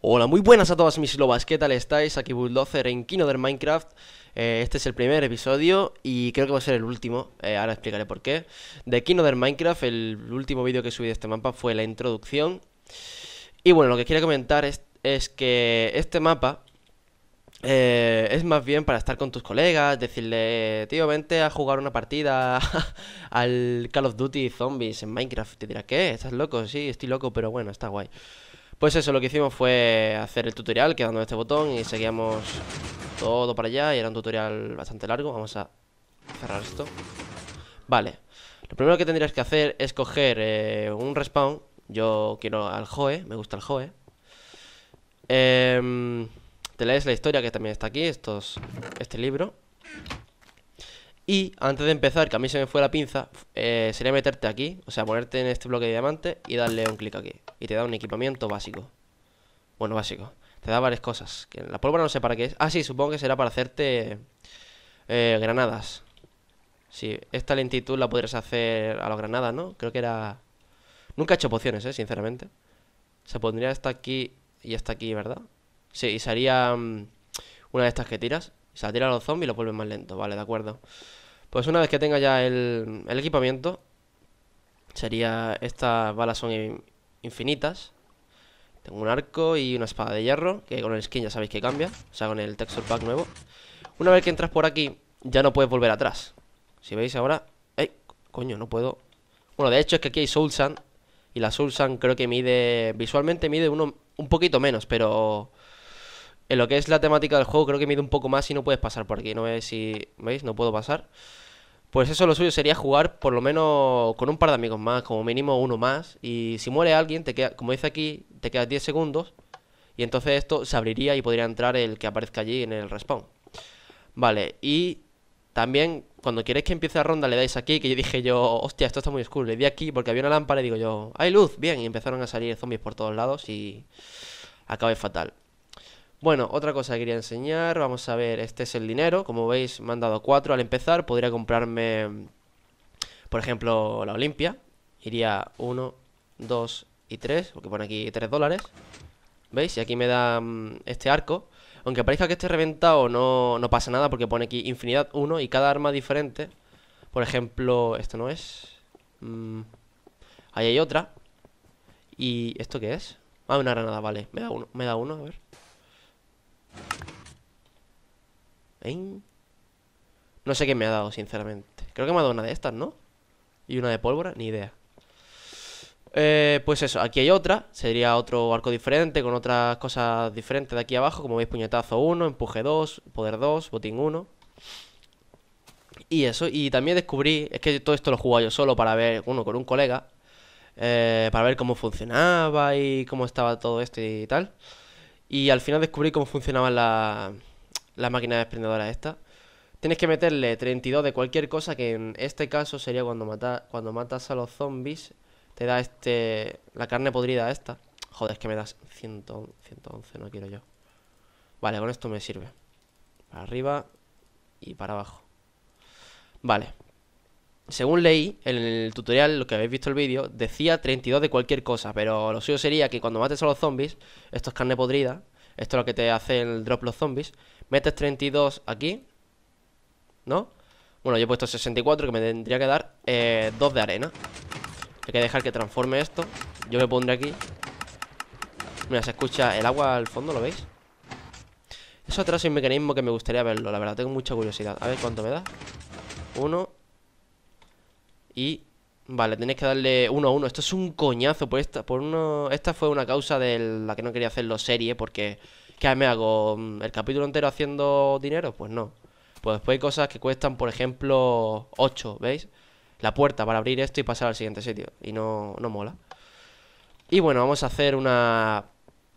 Hola, muy buenas a todas mis lobas, ¿qué tal estáis? Aquí Bulldozer en Kino del Minecraft eh, Este es el primer episodio y creo que va a ser el último, eh, ahora explicaré por qué De Kino del Minecraft, el último vídeo que subí de este mapa fue la introducción Y bueno, lo que quería comentar es es que este mapa eh, es más bien para estar con tus colegas, decirle, tío, vente a jugar una partida al Call of Duty Zombies en Minecraft. Te dirá, ¿qué? ¿Estás loco? Sí, estoy loco, pero bueno, está guay. Pues eso, lo que hicimos fue hacer el tutorial quedando en este botón y seguíamos todo para allá y era un tutorial bastante largo. Vamos a cerrar esto. Vale, lo primero que tendrías que hacer es coger eh, un respawn. Yo quiero al Joe, me gusta el Joe. Eh, te lees la historia que también está aquí, estos, este libro. Y antes de empezar, que a mí se me fue la pinza, eh, sería meterte aquí, o sea, ponerte en este bloque de diamante y darle un clic aquí. Y te da un equipamiento básico. Bueno, básico. Te da varias cosas. la pólvora no sé para qué es. Ah, sí, supongo que será para hacerte eh, granadas. Sí, esta lentitud la podrías hacer a las granadas, ¿no? Creo que era... Nunca he hecho pociones, ¿eh? Sinceramente. Se pondría hasta aquí y hasta aquí, ¿verdad? Sí, y sería mm, una de estas que tiras. Se la tira los zombies y los vuelven más lento Vale, de acuerdo. Pues una vez que tenga ya el, el equipamiento, sería. Estas balas son infinitas. Tengo un arco y una espada de hierro, que con el skin ya sabéis que cambia, o sea, con el texture pack nuevo. Una vez que entras por aquí, ya no puedes volver atrás. Si veis ahora... ¡Ey! Coño, no puedo... Bueno, de hecho es que aquí hay Soul y la Soul creo que mide... Visualmente mide uno un poquito menos, pero en lo que es la temática del juego creo que mide un poco más y no puedes pasar por aquí. No es si, ¿veis? No puedo pasar. Pues eso lo suyo sería jugar por lo menos con un par de amigos más, como mínimo uno más. Y si muere alguien, te queda, como dice aquí, te quedas 10 segundos. Y entonces esto se abriría y podría entrar el que aparezca allí en el respawn. Vale, y también cuando queréis que empiece la ronda le dais aquí, que yo dije yo, hostia, esto está muy oscuro, le di aquí porque había una lámpara y digo yo, hay luz, bien, y empezaron a salir zombies por todos lados y acabé fatal. Bueno, otra cosa que quería enseñar, vamos a ver, este es el dinero, como veis me han dado cuatro al empezar, podría comprarme, por ejemplo, la Olimpia, iría 1, 2 y 3, porque pone aquí 3 dólares, ¿veis? Y aquí me da este arco, aunque parezca que esté reventado, no, pasa nada porque pone aquí infinidad 1 y cada arma diferente. Por ejemplo, esto no es. Mm, ahí hay otra. ¿Y esto qué es? Ah, una granada, vale. Me da uno, me da uno, a ver. No sé qué me ha dado, sinceramente. Creo que me ha dado una de estas, ¿no? Y una de pólvora, ni idea. Eh, pues eso, aquí hay otra, sería otro arco diferente, con otras cosas diferentes de aquí abajo, como veis, puñetazo 1, empuje 2, poder 2, botín 1. Y eso, y también descubrí, es que todo esto lo jugaba yo solo para ver, uno con un colega, eh, para ver cómo funcionaba y cómo estaba todo esto y tal. Y al final descubrí cómo funcionaban las máquinas desprendedoras esta Tienes que meterle 32 de cualquier cosa, que en este caso sería cuando, mata, cuando matas a los zombies te da este... La carne podrida esta. Joder, es que me das 111, no quiero yo. Vale, con esto me sirve. Para arriba y para abajo. Vale. Según leí en el tutorial, lo que habéis visto el vídeo, decía 32 de cualquier cosa, pero lo suyo sería que cuando mates a los zombies, esto es carne podrida, esto es lo que te hace el drop los zombies, metes 32 aquí, ¿no? Bueno, yo he puesto 64, que me tendría que dar 2 eh, de arena. Hay que dejar que transforme esto Yo me pondré aquí Mira, se escucha el agua al fondo, ¿lo veis? Eso atrás es un mecanismo que me gustaría verlo, la verdad Tengo mucha curiosidad A ver cuánto me da Uno Y... Vale, tenéis que darle uno a uno Esto es un coñazo por pues esta, por uno... esta fue una causa de la que no quería hacerlo serie Porque... ¿Qué me hago? ¿Mm, ¿El capítulo entero haciendo dinero? Pues no Pues después hay cosas que cuestan, por ejemplo, 8, ¿veis? la puerta para abrir esto y pasar al siguiente sitio. Y no, no mola. Y bueno, vamos a hacer una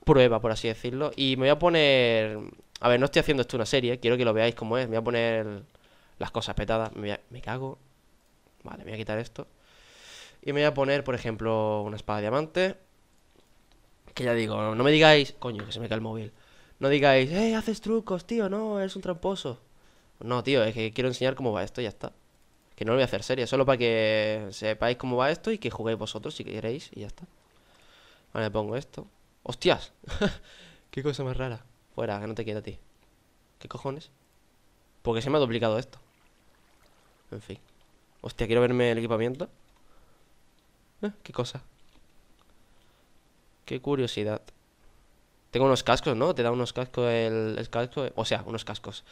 prueba, por así decirlo. Y me voy a poner... A ver, no estoy haciendo esto una serie, quiero que lo veáis como es. Me voy a poner las cosas petadas. Me, me cago. Vale, me voy a quitar esto. Y me voy a poner, por ejemplo, una espada de diamante. Que ya digo, no me digáis... Coño, que se me cae el móvil. No digáis, eh, haces trucos, tío, no, eres un tramposo. No, tío, es que quiero enseñar cómo va esto, ya está. Que no lo voy a hacer serio, solo para que sepáis cómo va esto y que juguéis vosotros si queréis y ya está. Vale, pongo esto. ¡Hostias! ¡Qué cosa más rara! Fuera, que no te quiero a ti. ¿Qué cojones? Porque se me ha duplicado esto. En fin. Hostia, quiero verme el equipamiento. ¿Eh? ¿Qué cosa? Qué curiosidad. Tengo unos cascos, ¿no? Te da unos cascos el, el casco. O sea, unos cascos.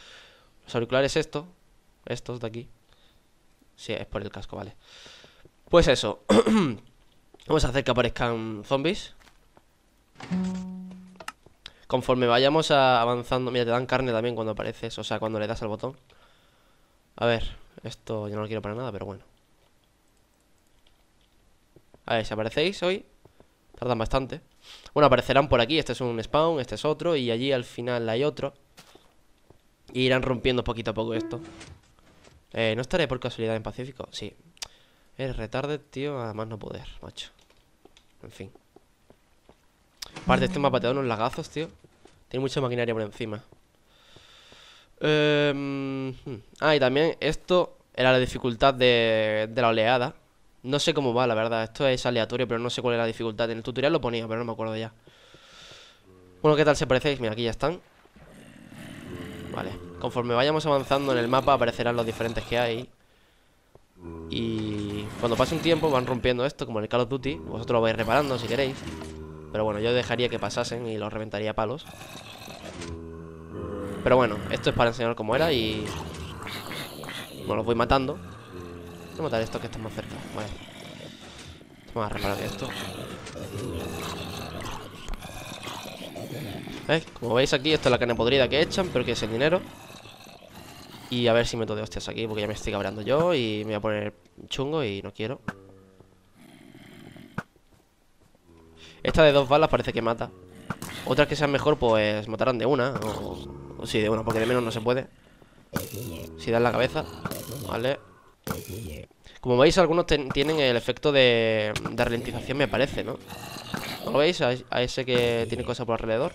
Los auriculares esto. Estos de aquí. Sí, es por el casco, vale. Pues eso. Vamos a hacer que aparezcan zombies. Conforme vayamos avanzando... Mira, te dan carne también cuando apareces, o sea, cuando le das al botón. A ver, esto yo no lo quiero para nada, pero bueno. A ver, si aparecéis hoy, tardan bastante. Bueno, aparecerán por aquí, este es un spawn, este es otro, y allí al final hay otro. Y irán rompiendo poquito a poco esto. Eh, no estaré por casualidad en Pacífico. Sí. es retarde, tío. Además no poder, macho. En fin. Aparte, este mapa te da unos lagazos, tío. Tiene mucha maquinaria por encima. Eh, ah, y también esto era la dificultad de, de la oleada. No sé cómo va, la verdad. Esto es aleatorio, pero no sé cuál es la dificultad. En el tutorial lo ponía, pero no me acuerdo ya. Bueno, ¿qué tal se parecéis? Mira, aquí ya están. Vale. Conforme vayamos avanzando en el mapa aparecerán los diferentes que hay. Y cuando pase un tiempo van rompiendo esto, como en el Call of Duty. Vosotros lo vais reparando si queréis. Pero bueno, yo dejaría que pasasen y los reventaría a palos. Pero bueno, esto es para enseñar cómo era y... No los voy matando. Voy a matar estos que están más cerca. Vamos a reparar esto. Como veis aquí, esto es la carne podrida que echan, pero que es el dinero. Y a ver si meto de hostias aquí, porque ya me estoy cabreando yo y me voy a poner chungo y no quiero. Esta de dos balas parece que mata. Otras que sean mejor, pues matarán de una. O, sí, de una, porque de menos no se puede. Si dan la cabeza. Vale. Como veis, algunos tienen el efecto de, de, ralentización, me parece, ¿no? lo veis? A, a ese que tiene cosas por alrededor.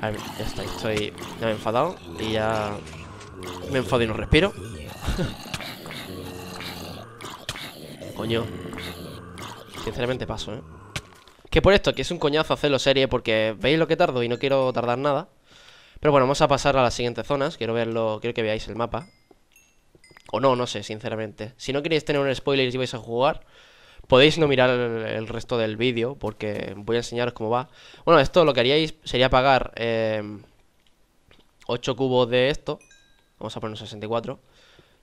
A ver, ya está, estoy ya me he enfadado y ya me enfado y no respiro. Coño. Sinceramente paso, ¿eh? Que por esto, que es un coñazo hacerlo serie porque veis lo que tardo y no quiero tardar nada. Pero bueno, vamos a pasar a las siguientes zonas. Quiero verlo, quiero que veáis el mapa. O no, no sé, sinceramente. Si no queréis tener un spoiler y vais a jugar, podéis no mirar el, resto del vídeo porque voy a enseñaros cómo va. Bueno, esto lo que haríais sería pagar eh, 8 cubos de esto Vamos a poner un 64.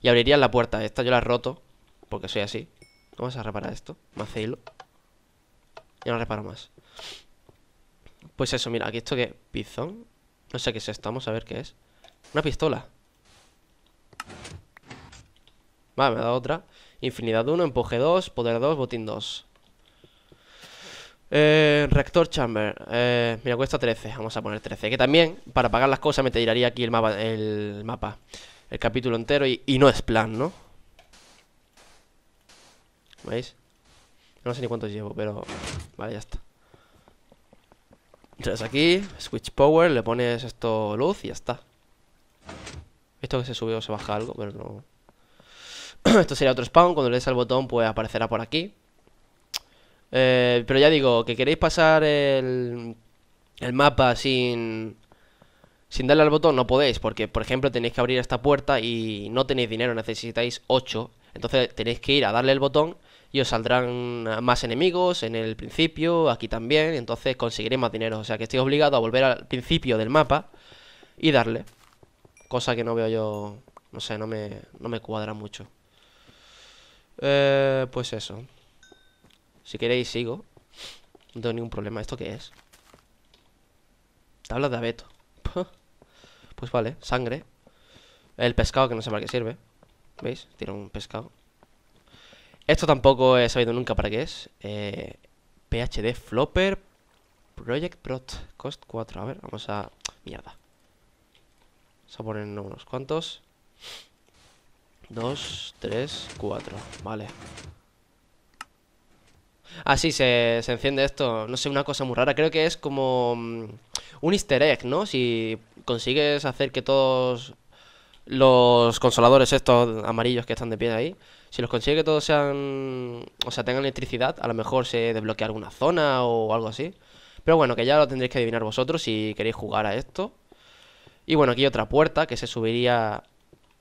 Y abriría la puerta. Esta yo la he roto. Porque soy así. Vamos a reparar esto. Más hace hilo. Ya no reparo más. Pues eso, mira, aquí esto que... Pizón. No sé qué es esto. Vamos a ver qué es. Una pistola. Vale, me ha dado otra. Infinidad 1, empuje 2, poder 2, botín 2. Eh, reactor Chamber. Eh, mira, cuesta 13. Vamos a poner 13. Que también, para pagar las cosas, me tiraría aquí el mapa. El, mapa, el capítulo entero. Y, no es plan, ¿no? ¿Veis? No sé ni cuánto llevo, pero... Vale, ya está. Entonces aquí, switch power, le pones esto luz y ya está. Esto que se sube o se baja algo, pero no... esto sería otro spawn. Cuando le des al botón, pues aparecerá por aquí. Eh, pero ya digo, que queréis pasar el, mapa sin, darle al botón, no podéis, porque por ejemplo tenéis que abrir esta puerta y no tenéis dinero, necesitáis 8. Entonces tenéis que ir a darle el botón y os saldrán más enemigos en el principio, aquí también, entonces conseguiréis más dinero. O sea que estoy obligado a volver al principio del mapa y darle. Cosa que no veo yo, no sé, no me, no me cuadra mucho. Eh, pues eso. Si queréis sigo No tengo ningún problema ¿Esto qué es? Tabla de abeto Pues vale, sangre El pescado que no sé para qué sirve ¿Veis? Tiene un pescado Esto tampoco he sabido nunca para qué es eh, PHD Flopper Project Prot Cost 4 A ver, vamos a... Mierda Vamos a poner unos cuantos Dos, tres, cuatro Vale así ah, se, se enciende esto, no sé, una cosa muy rara, creo que es como mm, un easter egg, ¿no? Si consigues hacer que todos los consoladores estos amarillos que están de pie ahí, si los consigues que todos sean, o sea, tengan electricidad, a lo mejor se desbloquea alguna zona o algo así. Pero bueno, que ya lo tendréis que adivinar vosotros si queréis jugar a esto. Y bueno, aquí hay otra puerta que se subiría,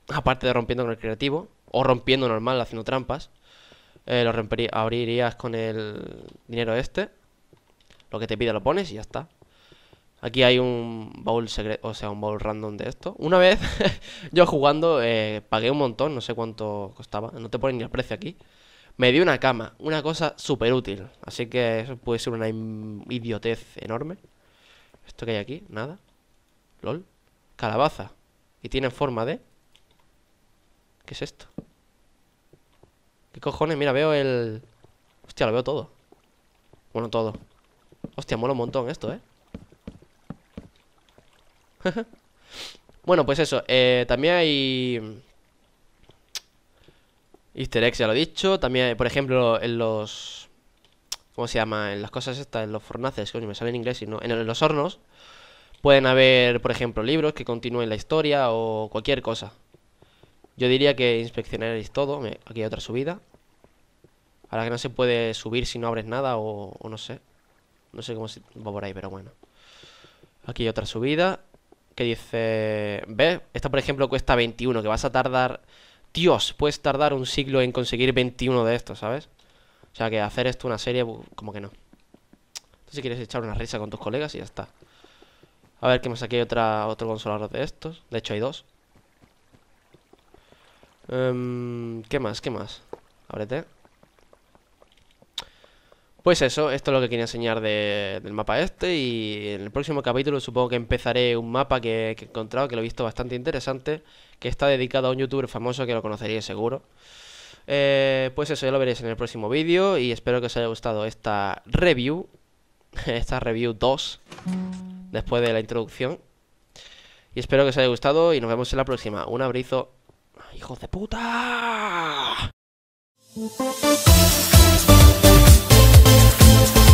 aparte de rompiendo con el creativo, o rompiendo normal haciendo trampas. Eh, lo abrirías con el dinero este. Lo que te pida lo pones y ya está. Aquí hay un baúl secreto, o sea, un baúl random de esto. Una vez yo jugando eh, pagué un montón, no sé cuánto costaba, no te ponen ni el precio aquí. Me dio una cama, una cosa súper útil. Así que eso puede ser una idiotez enorme. Esto que hay aquí, nada. LOL. Calabaza. Y tiene forma de... ¿Qué es esto? ¿Qué cojones? Mira, veo el... Hostia, lo veo todo Bueno, todo Hostia, mola un montón esto, ¿eh? bueno, pues eso eh, También hay... Easter eggs, ya lo he dicho También, por ejemplo, en los... ¿Cómo se llama? En las cosas estas, en los fornaces Coño, me sale en inglés sino, En, en los hornos Pueden haber, por ejemplo, libros que continúen la historia o cualquier cosa. Yo diría que inspeccionaréis todo. Aquí hay otra subida. Ahora que no se puede subir si no abres nada o, no sé. No sé cómo se va por ahí, pero bueno. Aquí hay otra subida que dice... ve Esta, por ejemplo, cuesta 21, que vas a tardar... Dios, puedes tardar un siglo en conseguir 21 de estos, ¿sabes? O sea, que hacer esto una serie, como que no. Entonces quieres echar una risa con tus colegas y ya está. A ver, qué más aquí hay otra, otro consolador de estos. De hecho, hay dos. Em, ¿Qué más? ¿Qué más? Ábrete. Pues eso, esto es lo que quería enseñar del mapa este y en el próximo capítulo supongo que empezaré un mapa que, he encontrado, que lo he visto bastante interesante, que está dedicado a un youtuber famoso que lo conoceréis seguro. Eh, pues eso, ya lo veréis en el próximo vídeo y espero que os haya gustado esta review, esta review 2, después de la introducción. Y espero que os haya gustado y nos vemos en la próxima. Un abrazo. ¡Hijos de puta! you.